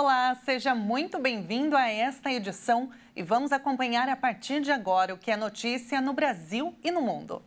Olá, seja muito bem-vindo a esta edição e vamos acompanhar a partir de agora o que é notícia no Brasil e no mundo.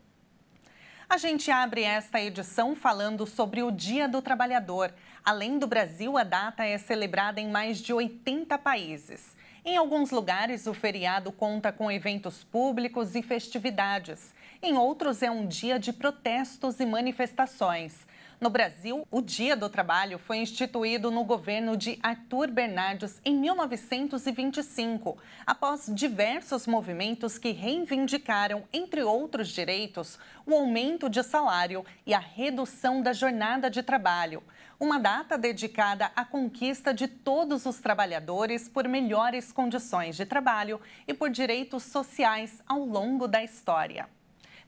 A gente abre esta edição falando sobre o Dia do Trabalhador. Além do Brasil, a data é celebrada em mais de 80 países. Em alguns lugares, o feriado conta com eventos públicos e festividades. Em outros, é um dia de protestos e manifestações. No Brasil, o Dia do Trabalho foi instituído no governo de Arthur Bernardes em 1925, após diversos movimentos que reivindicaram, entre outros direitos, o aumento de salário e a redução da jornada de trabalho. Uma data dedicada à conquista de todos os trabalhadores por melhores condições de trabalho e por direitos sociais ao longo da história.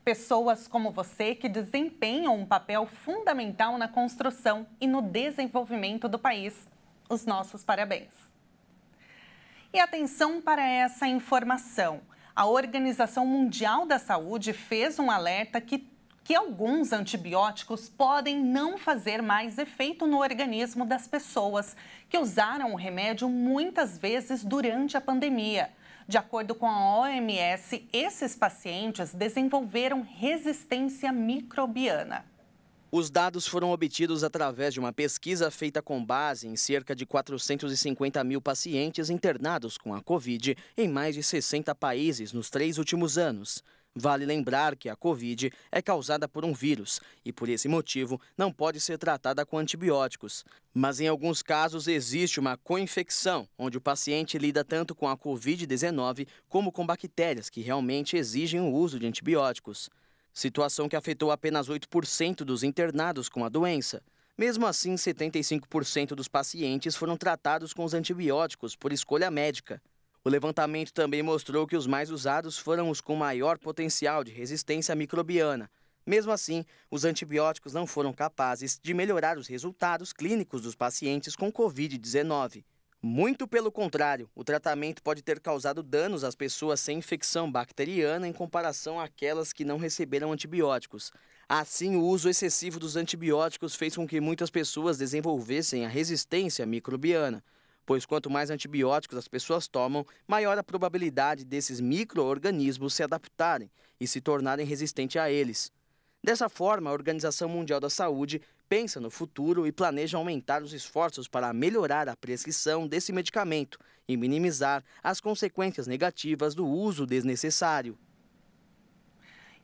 Pessoas como você que desempenham um papel fundamental na construção e no desenvolvimento do país. Os nossos parabéns. E atenção para essa informação. A Organização Mundial da Saúde fez um alerta que, que alguns antibióticos podem não fazer mais efeito no organismo das pessoas que usaram o remédio muitas vezes durante a pandemia. De acordo com a OMS, esses pacientes desenvolveram resistência microbiana. Os dados foram obtidos através de uma pesquisa feita com base em cerca de 450 mil pacientes internados com a Covid em mais de 60 países nos três últimos anos. Vale lembrar que a Covid é causada por um vírus e, por esse motivo, não pode ser tratada com antibióticos. Mas em alguns casos existe uma coinfecção, onde o paciente lida tanto com a Covid-19 como com bactérias que realmente exigem o uso de antibióticos. Situação que afetou apenas 8% dos internados com a doença. Mesmo assim, 75% dos pacientes foram tratados com os antibióticos por escolha médica. O levantamento também mostrou que os mais usados foram os com maior potencial de resistência microbiana. Mesmo assim, os antibióticos não foram capazes de melhorar os resultados clínicos dos pacientes com Covid-19. Muito pelo contrário, o tratamento pode ter causado danos às pessoas sem infecção bacteriana em comparação àquelas que não receberam antibióticos. Assim, o uso excessivo dos antibióticos fez com que muitas pessoas desenvolvessem a resistência microbiana pois quanto mais antibióticos as pessoas tomam, maior a probabilidade desses micro-organismos se adaptarem e se tornarem resistentes a eles. Dessa forma, a Organização Mundial da Saúde pensa no futuro e planeja aumentar os esforços para melhorar a prescrição desse medicamento e minimizar as consequências negativas do uso desnecessário.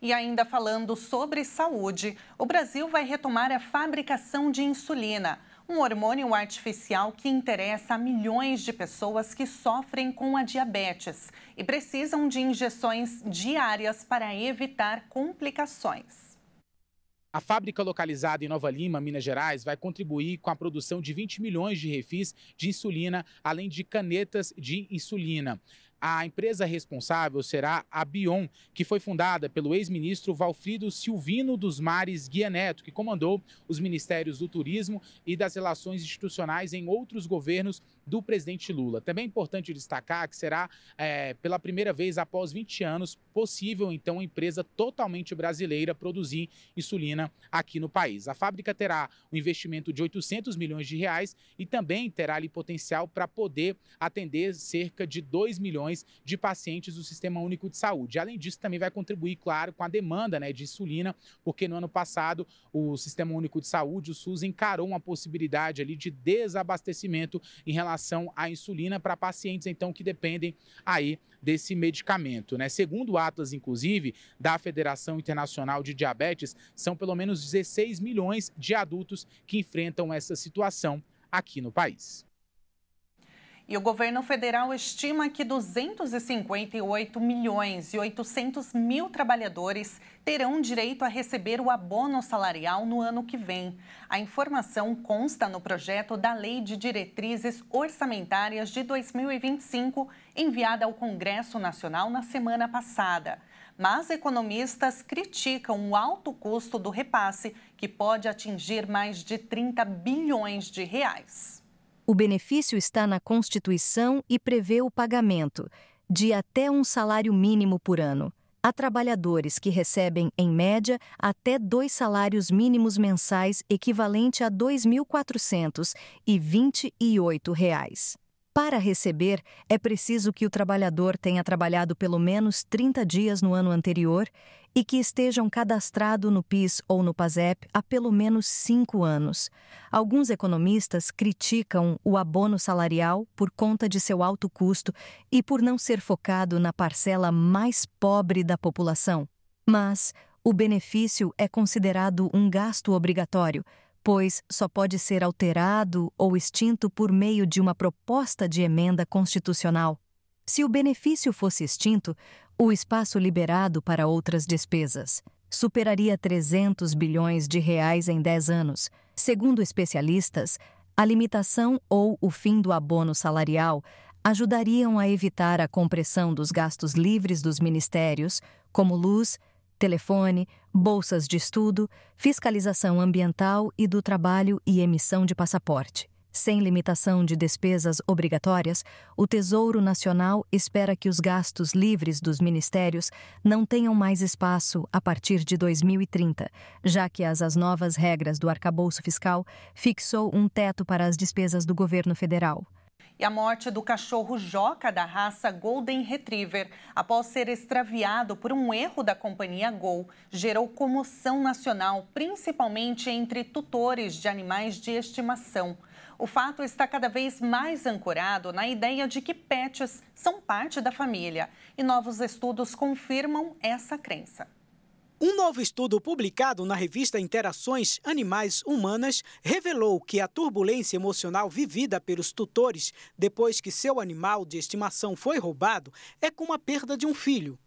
E ainda falando sobre saúde, o Brasil vai retomar a fabricação de insulina um hormônio artificial que interessa a milhões de pessoas que sofrem com a diabetes e precisam de injeções diárias para evitar complicações. A fábrica localizada em Nova Lima, Minas Gerais, vai contribuir com a produção de 20 milhões de refis de insulina, além de canetas de insulina. A empresa responsável será a Bion, que foi fundada pelo ex-ministro Valfrido Silvino dos Mares Guia Neto, que comandou os ministérios do Turismo e das Relações Institucionais em outros governos do presidente Lula. Também é importante destacar que será, é, pela primeira vez após 20 anos, possível, então, uma empresa totalmente brasileira produzir insulina aqui no país. A fábrica terá um investimento de 800 milhões de reais e também terá ali potencial para poder atender cerca de 2 milhões de pacientes do Sistema Único de Saúde. Além disso, também vai contribuir, claro, com a demanda né, de insulina, porque no ano passado o Sistema Único de Saúde, o SUS, encarou uma possibilidade ali de desabastecimento em relação relação à insulina para pacientes então que dependem aí desse medicamento, né? Segundo o Atlas, inclusive, da Federação Internacional de Diabetes, são pelo menos 16 milhões de adultos que enfrentam essa situação aqui no país. E o governo federal estima que 258 milhões e 800 mil trabalhadores terão direito a receber o abono salarial no ano que vem. A informação consta no projeto da Lei de Diretrizes Orçamentárias de 2025, enviada ao Congresso Nacional na semana passada. Mas economistas criticam o alto custo do repasse, que pode atingir mais de 30 bilhões de reais. O benefício está na Constituição e prevê o pagamento de até um salário mínimo por ano a trabalhadores que recebem, em média, até dois salários mínimos mensais, equivalente a R$ 2.428. Para receber, é preciso que o trabalhador tenha trabalhado pelo menos 30 dias no ano anterior e que estejam cadastrado no PIS ou no PASEP há pelo menos cinco anos. Alguns economistas criticam o abono salarial por conta de seu alto custo e por não ser focado na parcela mais pobre da população. Mas o benefício é considerado um gasto obrigatório pois só pode ser alterado ou extinto por meio de uma proposta de emenda constitucional. Se o benefício fosse extinto, o espaço liberado para outras despesas superaria 300 bilhões de reais em 10 anos. Segundo especialistas, a limitação ou o fim do abono salarial ajudariam a evitar a compressão dos gastos livres dos ministérios, como luz, telefone, bolsas de estudo, fiscalização ambiental e do trabalho e emissão de passaporte. Sem limitação de despesas obrigatórias, o Tesouro Nacional espera que os gastos livres dos ministérios não tenham mais espaço a partir de 2030, já que as, as novas regras do arcabouço fiscal fixou um teto para as despesas do governo federal e a morte do cachorro Joca da raça Golden Retriever, após ser extraviado por um erro da companhia Gol, gerou comoção nacional, principalmente entre tutores de animais de estimação. O fato está cada vez mais ancorado na ideia de que pets são parte da família, e novos estudos confirmam essa crença. Um novo estudo publicado na revista Interações Animais Humanas revelou que a turbulência emocional vivida pelos tutores depois que seu animal de estimação foi roubado é como a perda de um filho.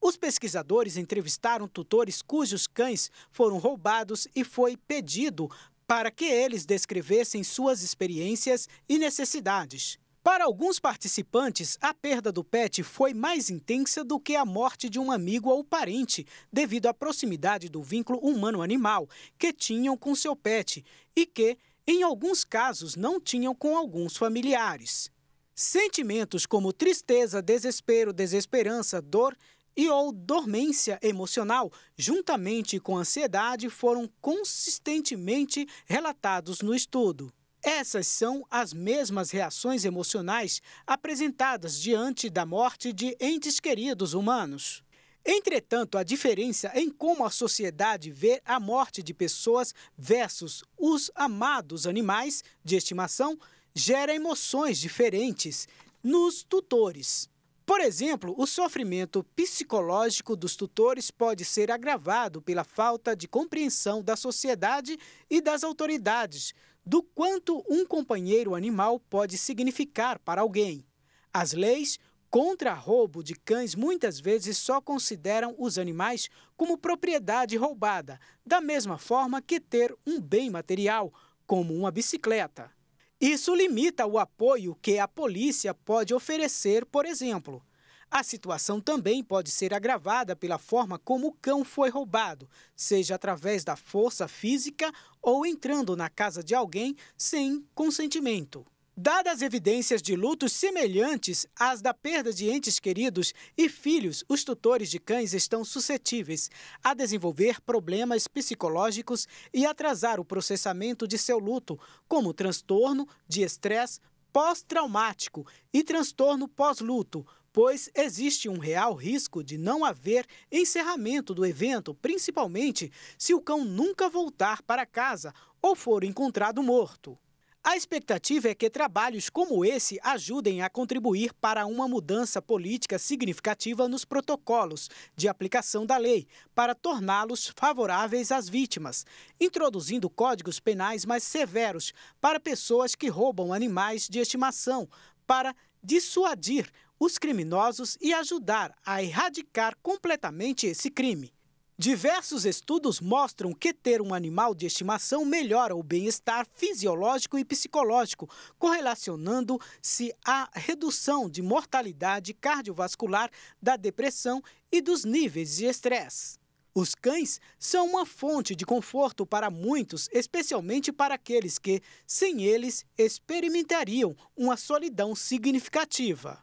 Os pesquisadores entrevistaram tutores cujos cães foram roubados e foi pedido para que eles descrevessem suas experiências e necessidades. Para alguns participantes, a perda do pet foi mais intensa do que a morte de um amigo ou parente, devido à proximidade do vínculo humano-animal que tinham com seu pet e que, em alguns casos, não tinham com alguns familiares. Sentimentos como tristeza, desespero, desesperança, dor e ou dormência emocional, juntamente com ansiedade, foram consistentemente relatados no estudo. Essas são as mesmas reações emocionais apresentadas diante da morte de entes queridos humanos. Entretanto, a diferença em como a sociedade vê a morte de pessoas versus os amados animais de estimação gera emoções diferentes nos tutores. Por exemplo, o sofrimento psicológico dos tutores pode ser agravado pela falta de compreensão da sociedade e das autoridades do quanto um companheiro animal pode significar para alguém. As leis contra roubo de cães muitas vezes só consideram os animais como propriedade roubada, da mesma forma que ter um bem material, como uma bicicleta. Isso limita o apoio que a polícia pode oferecer, por exemplo. A situação também pode ser agravada pela forma como o cão foi roubado, seja através da força física ou entrando na casa de alguém sem consentimento. Dadas evidências de lutos semelhantes às da perda de entes queridos e filhos, os tutores de cães estão suscetíveis a desenvolver problemas psicológicos e atrasar o processamento de seu luto, como transtorno de estresse pós-traumático e transtorno pós-luto, pois existe um real risco de não haver encerramento do evento, principalmente se o cão nunca voltar para casa ou for encontrado morto. A expectativa é que trabalhos como esse ajudem a contribuir para uma mudança política significativa nos protocolos de aplicação da lei, para torná-los favoráveis às vítimas, introduzindo códigos penais mais severos para pessoas que roubam animais de estimação, para dissuadir os criminosos e ajudar a erradicar completamente esse crime. Diversos estudos mostram que ter um animal de estimação melhora o bem-estar fisiológico e psicológico, correlacionando-se à redução de mortalidade cardiovascular, da depressão e dos níveis de estresse. Os cães são uma fonte de conforto para muitos, especialmente para aqueles que, sem eles, experimentariam uma solidão significativa.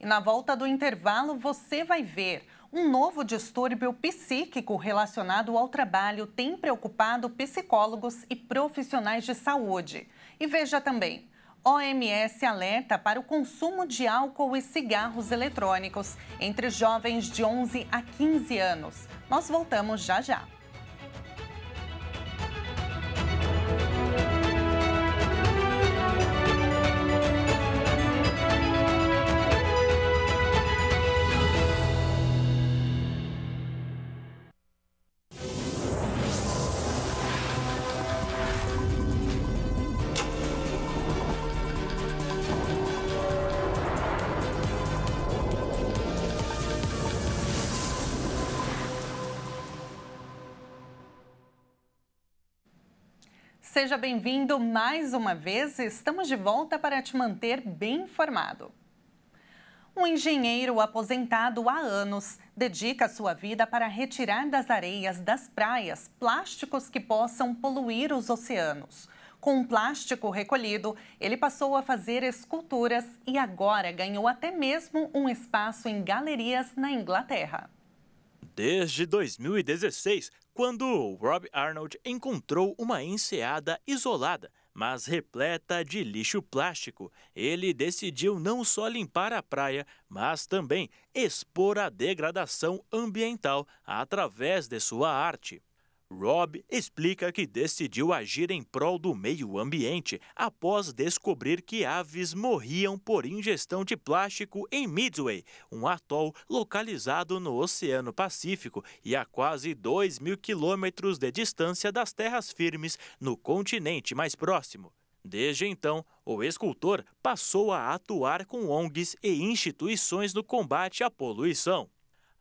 E na volta do intervalo você vai ver. Um novo distúrbio psíquico relacionado ao trabalho tem preocupado psicólogos e profissionais de saúde. E veja também: OMS alerta para o consumo de álcool e cigarros eletrônicos entre jovens de 11 a 15 anos. Nós voltamos já já. Seja bem-vindo mais uma vez. Estamos de volta para te manter bem informado. Um engenheiro aposentado há anos dedica sua vida para retirar das areias das praias plásticos que possam poluir os oceanos. Com o plástico recolhido, ele passou a fazer esculturas e agora ganhou até mesmo um espaço em galerias na Inglaterra. Desde 2016, quando Rob Arnold encontrou uma enseada isolada, mas repleta de lixo plástico. Ele decidiu não só limpar a praia, mas também expor a degradação ambiental através de sua arte. Rob explica que decidiu agir em prol do meio ambiente após descobrir que aves morriam por ingestão de plástico em Midway, um atol localizado no Oceano Pacífico e a quase 2 mil quilômetros de distância das terras firmes no continente mais próximo. Desde então, o escultor passou a atuar com ONGs e instituições no combate à poluição.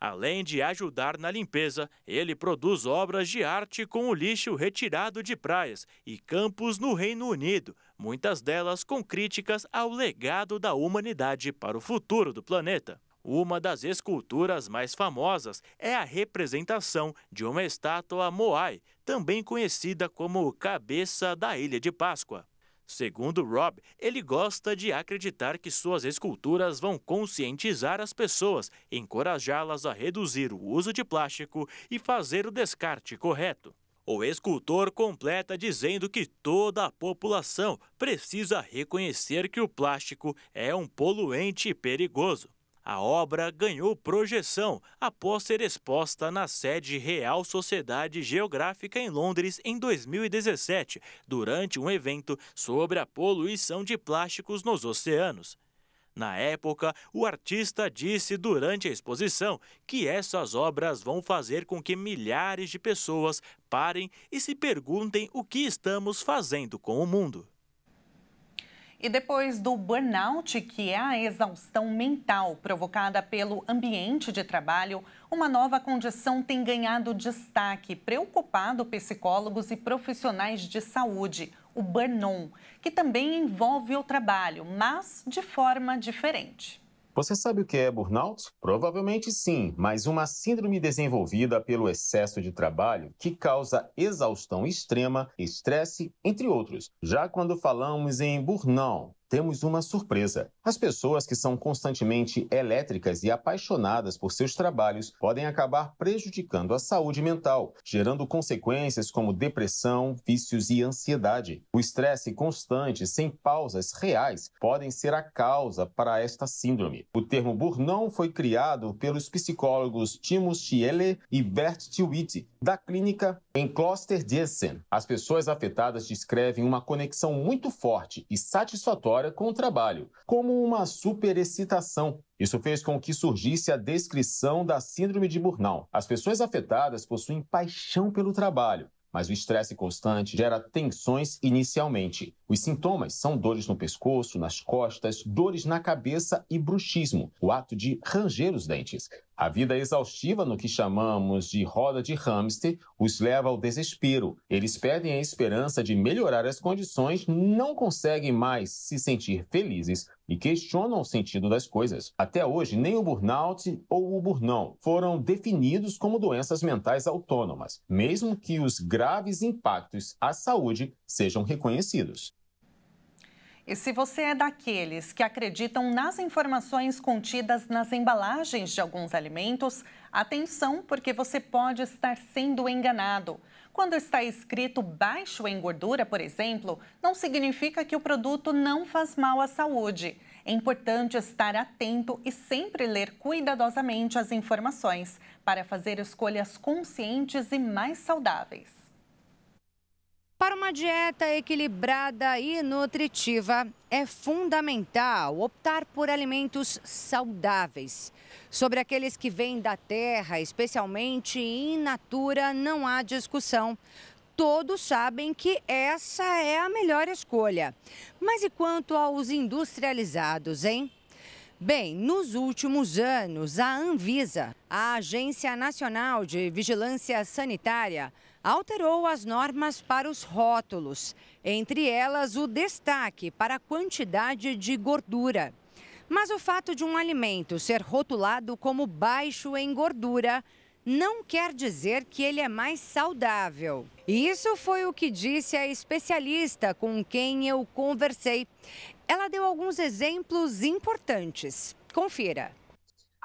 Além de ajudar na limpeza, ele produz obras de arte com o lixo retirado de praias e campos no Reino Unido, muitas delas com críticas ao legado da humanidade para o futuro do planeta. Uma das esculturas mais famosas é a representação de uma estátua Moai, também conhecida como Cabeça da Ilha de Páscoa. Segundo Rob, ele gosta de acreditar que suas esculturas vão conscientizar as pessoas, encorajá-las a reduzir o uso de plástico e fazer o descarte correto. O escultor completa dizendo que toda a população precisa reconhecer que o plástico é um poluente perigoso. A obra ganhou projeção após ser exposta na sede Real Sociedade Geográfica em Londres em 2017, durante um evento sobre a poluição de plásticos nos oceanos. Na época, o artista disse durante a exposição que essas obras vão fazer com que milhares de pessoas parem e se perguntem o que estamos fazendo com o mundo. E depois do burnout, que é a exaustão mental provocada pelo ambiente de trabalho, uma nova condição tem ganhado destaque, preocupado psicólogos e profissionais de saúde, o burnout, que também envolve o trabalho, mas de forma diferente. Você sabe o que é burnout? Provavelmente sim, mas uma síndrome desenvolvida pelo excesso de trabalho que causa exaustão extrema, estresse, entre outros. Já quando falamos em burnout, temos uma surpresa. As pessoas que são constantemente elétricas e apaixonadas por seus trabalhos podem acabar prejudicando a saúde mental, gerando consequências como depressão, vícios e ansiedade. O estresse constante, sem pausas reais, podem ser a causa para esta síndrome. O termo burnout foi criado pelos psicólogos Timus Schiele e Bert Tewitt, da clínica Encloster Jensen. As pessoas afetadas descrevem uma conexão muito forte e satisfatória com o trabalho, como uma superexcitação. Isso fez com que surgisse a descrição da síndrome de burnout. As pessoas afetadas possuem paixão pelo trabalho, mas o estresse constante gera tensões inicialmente. Os sintomas são dores no pescoço, nas costas, dores na cabeça e bruxismo, o ato de ranger os dentes. A vida exaustiva no que chamamos de roda de hamster os leva ao desespero. Eles perdem a esperança de melhorar as condições, não conseguem mais se sentir felizes e questionam o sentido das coisas. Até hoje, nem o burnout ou o burnout foram definidos como doenças mentais autônomas, mesmo que os graves impactos à saúde sejam reconhecidos. E se você é daqueles que acreditam nas informações contidas nas embalagens de alguns alimentos, atenção, porque você pode estar sendo enganado. Quando está escrito baixo em gordura, por exemplo, não significa que o produto não faz mal à saúde. É importante estar atento e sempre ler cuidadosamente as informações para fazer escolhas conscientes e mais saudáveis. Para uma dieta equilibrada e nutritiva, é fundamental optar por alimentos saudáveis. Sobre aqueles que vêm da terra, especialmente in natura, não há discussão. Todos sabem que essa é a melhor escolha. Mas e quanto aos industrializados, hein? Bem, nos últimos anos, a Anvisa, a Agência Nacional de Vigilância Sanitária, alterou as normas para os rótulos, entre elas o destaque para a quantidade de gordura. Mas o fato de um alimento ser rotulado como baixo em gordura não quer dizer que ele é mais saudável. Isso foi o que disse a especialista com quem eu conversei. Ela deu alguns exemplos importantes. Confira.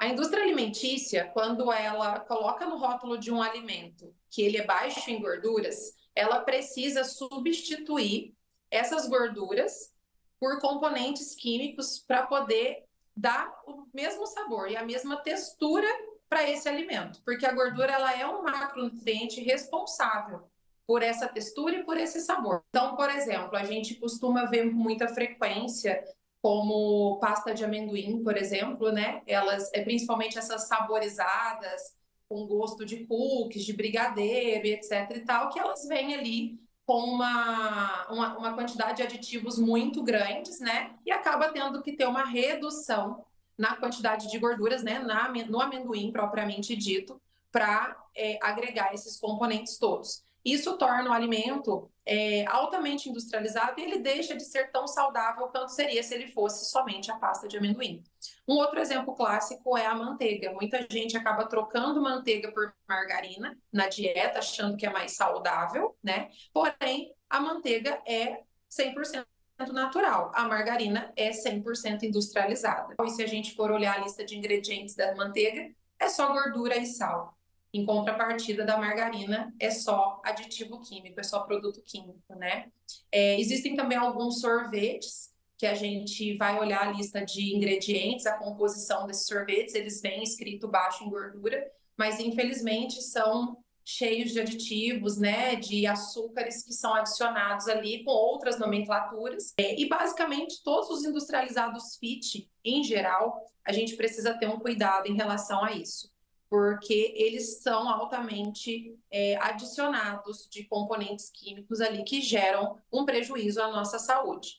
A indústria alimentícia, quando ela coloca no rótulo de um alimento que ele é baixo em gorduras, ela precisa substituir essas gorduras por componentes químicos para poder dar o mesmo sabor e a mesma textura para esse alimento, porque a gordura ela é um macronutriente responsável por essa textura e por esse sabor. Então, por exemplo, a gente costuma ver muita frequência como pasta de amendoim, por exemplo, né? Elas, é, principalmente essas saborizadas, com gosto de cookies, de brigadeiro, etc e tal, que elas vêm ali com uma, uma, uma, quantidade de aditivos muito grandes, né? E acaba tendo que ter uma redução na quantidade de gorduras, né? Na, no amendoim propriamente dito, para é, agregar esses componentes todos. Isso torna o alimento é, altamente industrializado e ele deixa de ser tão saudável quanto seria se ele fosse somente a pasta de amendoim. Um outro exemplo clássico é a manteiga. Muita gente acaba trocando manteiga por margarina na dieta, achando que é mais saudável, né? Porém, a manteiga é 100% natural. A margarina é 100% industrializada. E se a gente for olhar a lista de ingredientes da manteiga, é só gordura e sal. Em contrapartida da margarina, é só aditivo químico, é só produto químico, né? É, existem também alguns sorvetes que a gente vai olhar a lista de ingredientes, a composição desses sorvetes, eles vêm escrito baixo em gordura, mas infelizmente são cheios de aditivos, né, de açúcares que são adicionados ali com outras nomenclaturas. É, e basicamente todos os industrializados fit, em geral, a gente precisa ter um cuidado em relação a isso porque eles são altamente é, adicionados de componentes químicos ali que geram um prejuízo à nossa saúde.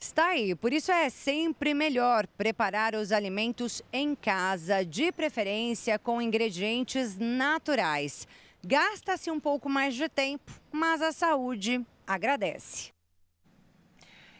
Está aí, por isso é sempre melhor preparar os alimentos em casa, de preferência com ingredientes naturais. Gasta-se um pouco mais de tempo, mas a saúde agradece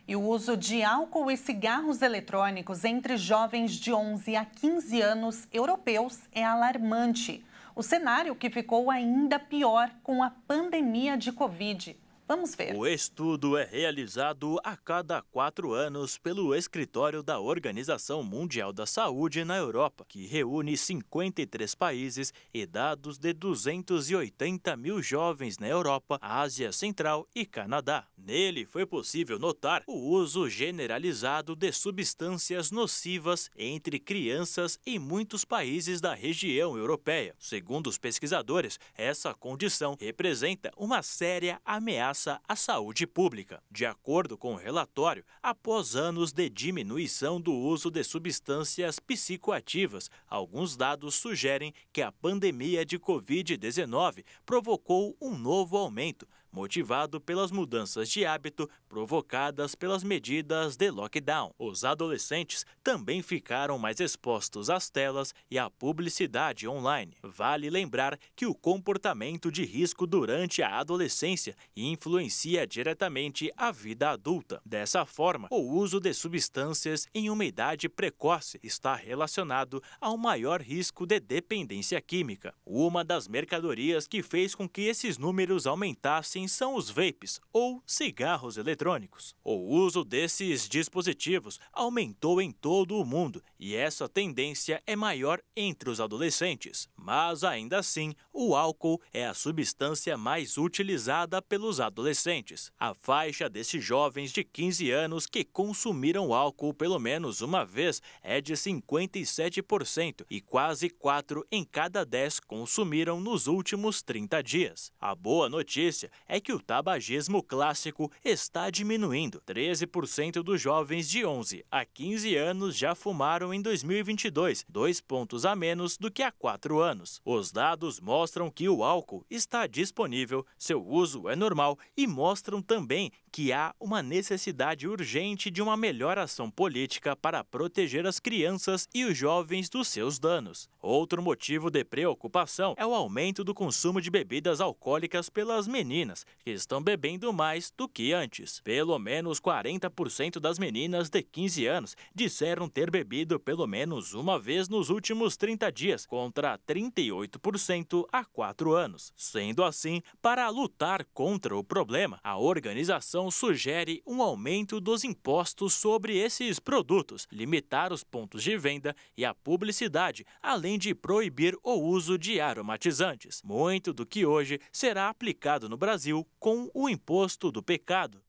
e o uso de álcool e cigarros eletrônicos entre jovens de 11 a 15 anos europeus é alarmante. O cenário que ficou ainda pior com a pandemia de Covid. Vamos ver. O estudo é realizado a cada quatro anos pelo escritório da Organização Mundial da Saúde na Europa, que reúne 53 países e dados de 280 mil jovens na Europa, Ásia Central e Canadá. Nele foi possível notar o uso generalizado de substâncias nocivas entre crianças em muitos países da região europeia. Segundo os pesquisadores, essa condição representa uma séria ameaça ameaça à saúde pública, de acordo com o relatório, após anos de diminuição do uso de substâncias psicoativas. Alguns dados sugerem que a pandemia de Covid-19 provocou um novo aumento, motivado pelas mudanças de hábito provocadas pelas medidas de lockdown. Os adolescentes também ficaram mais expostos às telas e à publicidade online. Vale lembrar que o comportamento de risco durante a adolescência influencia diretamente a vida adulta. Dessa forma, o uso de substâncias em uma idade precoce está relacionado ao maior risco de dependência química. Uma das mercadorias que fez com que esses números aumentassem assim são os vapes ou cigarros eletrônicos. O uso desses dispositivos aumentou em todo o mundo e essa tendência é maior entre os adolescentes, mas ainda assim o álcool é a substância mais utilizada pelos adolescentes. A faixa desses jovens de 15 anos que consumiram álcool pelo menos uma vez é de 57% e quase 4 em cada 10 consumiram nos últimos 30 dias. A boa notícia é que o tabagismo clássico está diminuindo. 13% dos jovens de 11 a 15 anos já fumaram em 2022, dois pontos a menos do que há quatro anos. Os dados mostram que o álcool está disponível, seu uso é normal e mostram também que há uma necessidade urgente de uma melhor ação política para proteger as crianças e os jovens dos seus danos. Outro motivo de preocupação é o aumento do consumo de bebidas alcoólicas pelas meninas, que estão bebendo mais do que antes. Pelo menos 40% das meninas de 15 anos disseram ter bebido pelo menos uma vez nos últimos 30 dias, contra 38% há 4 anos. Sendo assim, para lutar contra o problema, a organização sugere um aumento dos impostos sobre esses produtos, limitar os pontos de venda e a publicidade, além de proibir o uso de aromatizantes. Muito do que hoje será aplicado no Brasil com o imposto do pecado.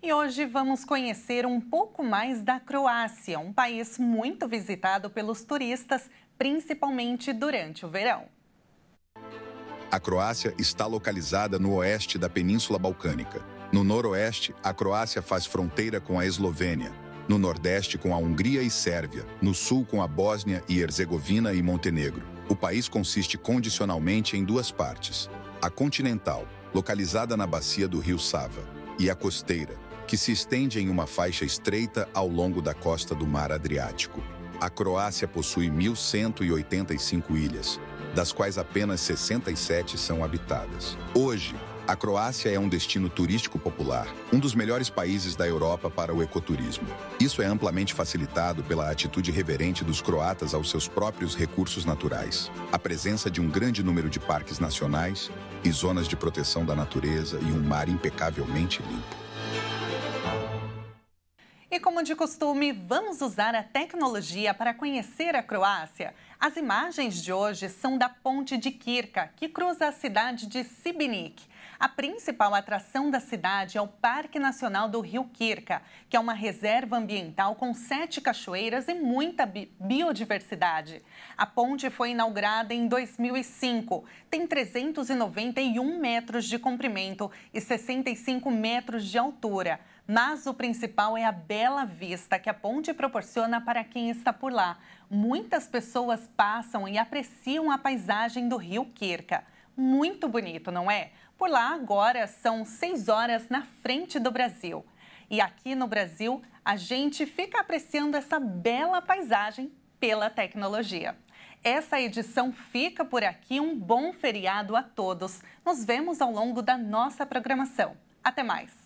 E hoje vamos conhecer um pouco mais da Croácia, um país muito visitado pelos turistas, principalmente durante o verão. A Croácia está localizada no oeste da Península Balcânica. No noroeste, a Croácia faz fronteira com a Eslovênia, no nordeste com a Hungria e Sérvia, no sul com a Bósnia e Herzegovina e Montenegro. O país consiste condicionalmente em duas partes: a continental, localizada na bacia do rio Sava, e a costeira, que se estende em uma faixa estreita ao longo da costa do Mar Adriático. A Croácia possui 1.185 ilhas, das quais apenas 67 são habitadas. Hoje, a Croácia é um destino turístico popular, um dos melhores países da Europa para o ecoturismo. Isso é amplamente facilitado pela atitude reverente dos croatas aos seus próprios recursos naturais, a presença de um grande número de parques nacionais e zonas de proteção da natureza e um mar impecavelmente limpo como de costume, vamos usar a tecnologia para conhecer a Croácia. As imagens de hoje são da ponte de Kirka, que cruza a cidade de Sibinik. A principal atração da cidade é o Parque Nacional do Rio Kirka, que é uma reserva ambiental com sete cachoeiras e muita biodiversidade. A ponte foi inaugurada em 2005, tem 391 metros de comprimento e 65 metros de altura. Mas o principal é a bela vista que a ponte proporciona para quem está por lá. Muitas pessoas passam e apreciam a paisagem do rio Quirca. Muito bonito, não é? Por lá agora são seis horas na frente do Brasil. E aqui no Brasil, a gente fica apreciando essa bela paisagem pela tecnologia. Essa edição fica por aqui. Um bom feriado a todos. Nos vemos ao longo da nossa programação. Até mais!